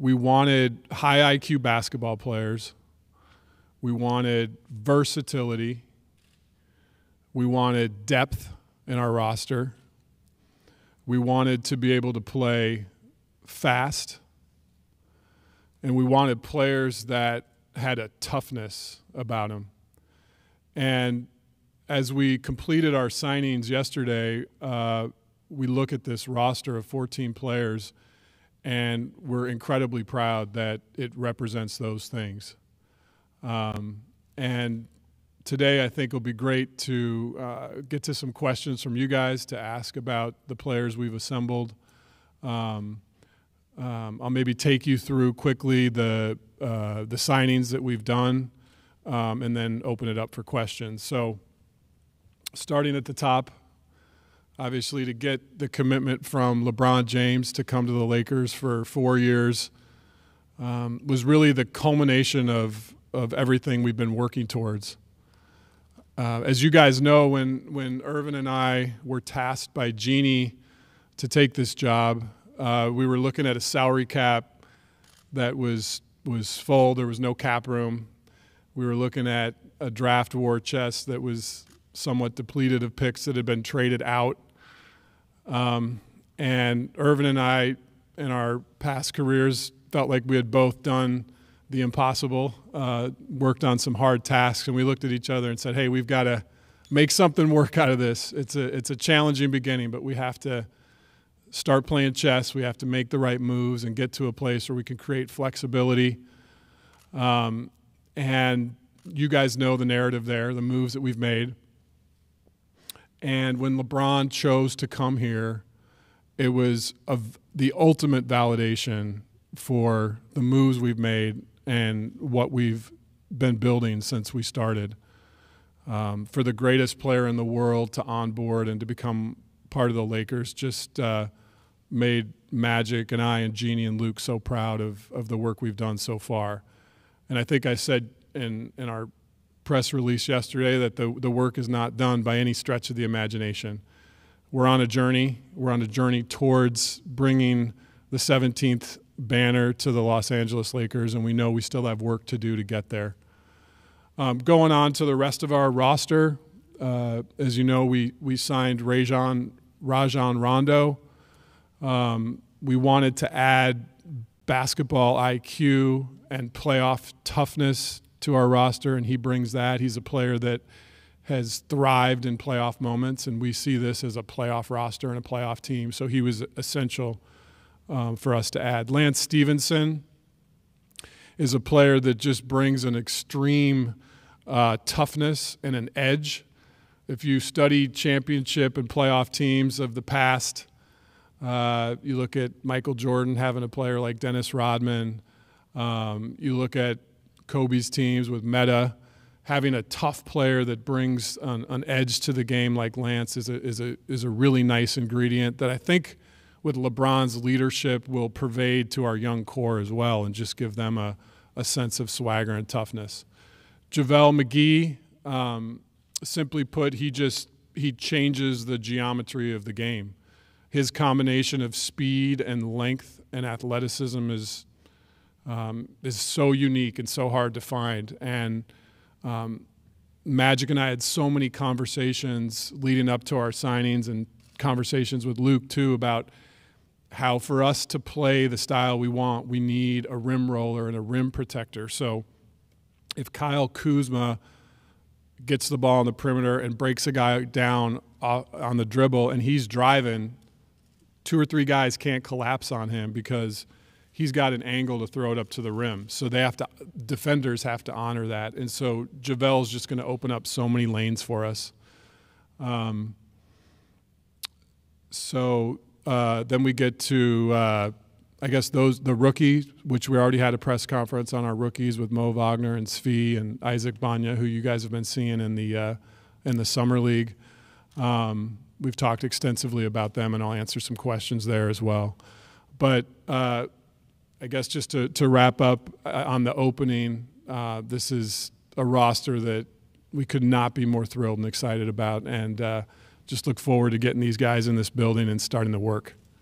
we wanted high IQ basketball players. We wanted versatility. We wanted depth in our roster. We wanted to be able to play fast. And we wanted players that had a toughness about them. And as we completed our signings yesterday, uh, we look at this roster of 14 players – and we're incredibly proud that it represents those things. Um, and today, I think it will be great to uh, get to some questions from you guys to ask about the players we've assembled. Um, um, I'll maybe take you through quickly the uh, the signings that we've done, um, and then open it up for questions. So, starting at the top, obviously to get the commitment from LeBron James to come to the Lakers for four years um, was really the culmination of of everything we've been working towards. Uh, as you guys know, when when Irvin and I were tasked by Jeannie to take this job, uh, we were looking at a salary cap that was was full. There was no cap room. We were looking at a draft war chest that was somewhat depleted of picks that had been traded out um, and Irvin and I, in our past careers, felt like we had both done the impossible, uh, worked on some hard tasks, and we looked at each other and said, "Hey, we've got to make something work out of this. It's a it's a challenging beginning, but we have to." Start playing chess. We have to make the right moves and get to a place where we can create flexibility. Um, and you guys know the narrative there, the moves that we've made. And when LeBron chose to come here, it was the ultimate validation for the moves we've made and what we've been building since we started. Um, for the greatest player in the world to onboard and to become part of the Lakers just uh, made Magic and I and Jeannie and Luke so proud of, of the work we've done so far. And I think I said in, in our press release yesterday that the, the work is not done by any stretch of the imagination. We're on a journey. We're on a journey towards bringing the 17th banner to the Los Angeles Lakers, and we know we still have work to do to get there. Um, going on to the rest of our roster, uh, as you know, we, we signed Rajon, Rajon Rondo. Um, we wanted to add basketball IQ and playoff toughness to our roster, and he brings that. He's a player that has thrived in playoff moments, and we see this as a playoff roster and a playoff team. So he was essential um, for us to add. Lance Stevenson is a player that just brings an extreme uh, toughness and an edge. If you study championship and playoff teams of the past, uh, you look at Michael Jordan having a player like Dennis Rodman. Um, you look at Kobe's teams with Meta. Having a tough player that brings an, an edge to the game like Lance is a, is, a, is a really nice ingredient that I think with LeBron's leadership will pervade to our young core as well and just give them a, a sense of swagger and toughness. JaVale McGee, um, simply put, he just he changes the geometry of the game. His combination of speed and length and athleticism is um, is so unique and so hard to find. And um, Magic and I had so many conversations leading up to our signings and conversations with Luke too about how for us to play the style we want, we need a rim roller and a rim protector. So if Kyle Kuzma gets the ball on the perimeter and breaks a guy down uh, on the dribble and he's driving, two or three guys can't collapse on him because – he's got an angle to throw it up to the rim. So they have to defenders have to honor that. And so Javel's just going to open up so many lanes for us. Um, so uh, then we get to uh, I guess those the rookie, which we already had a press conference on our rookies with Mo Wagner and Svi and Isaac Banya, who you guys have been seeing in the uh, in the summer league. Um, we've talked extensively about them, and I'll answer some questions there as well. But uh, I guess just to, to wrap up uh, on the opening, uh, this is a roster that we could not be more thrilled and excited about, and uh, just look forward to getting these guys in this building and starting the work.